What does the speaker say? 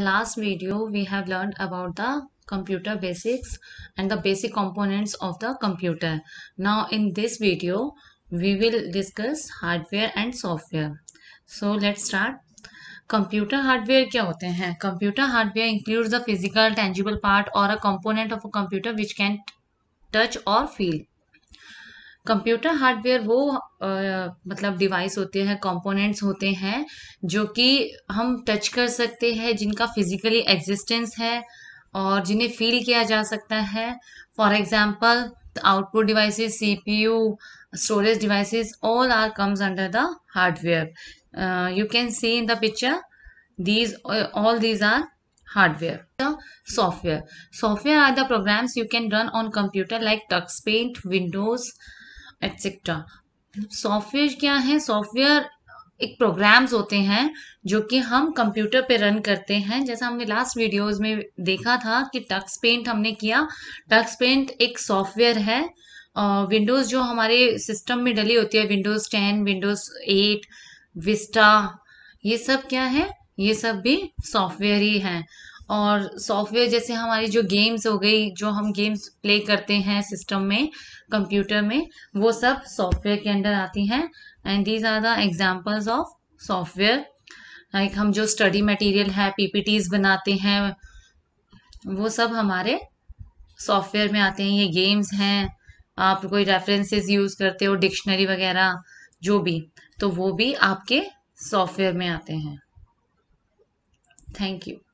the last video we have learned about the computer basics and the basic components of the computer. Now in this video we will discuss hardware and software. So let's start. Computer hardware क्या होते हैं Computer hardware includes the physical, tangible part or a component of a computer which can touch or feel. Computer hardware वो आ, मतलब device होते हैं components होते हैं जो कि हम टच कर सकते हैं जिनका फिजिकली एग्जिस्टेंस है और जिन्हें फील किया जा सकता है for example output devices CPU storage devices all are comes under the hardware you can see in the picture these all these are hardware the software software are the programs you can run on computer like Tux Paint Windows etcetera मतलब software क्या है software एक programmes होते हैं जो कि हम computer पे रन करते हैं जैसा हमने लास्ट वीडियोस में देखा था कि टक्स पेंट हमने किया टक्स पेंट एक सॉफ्टवेयर है विंडोज़ जो हमारे सिस्टम में डली होती है Windows ten Windows eight Vista ये सब क्या है ये सब भी सॉफ्टवेयर ही हैं और सॉफ्टवेयर जैसे हमारी जो गेम्स हो गई जो हम गेम्स प्ले करते हैं सिस्टम में कंप्यूटर में वो सब सॉफ्टवेयर के अंडर आती हैं and these are the examples of software like हम जो स्टडी मटेरियल है पीपीटीज बनाते हैं वो सब हमारे सॉफ्टवेयर में आते हैं ये गेम्स हैं आप कोई रेफरेंसेस यूज़ करते हो डिक्शनरी वगैरह जो भी तो वो भी आपके सॉफ्टवेयर में आते हैं थैंक यू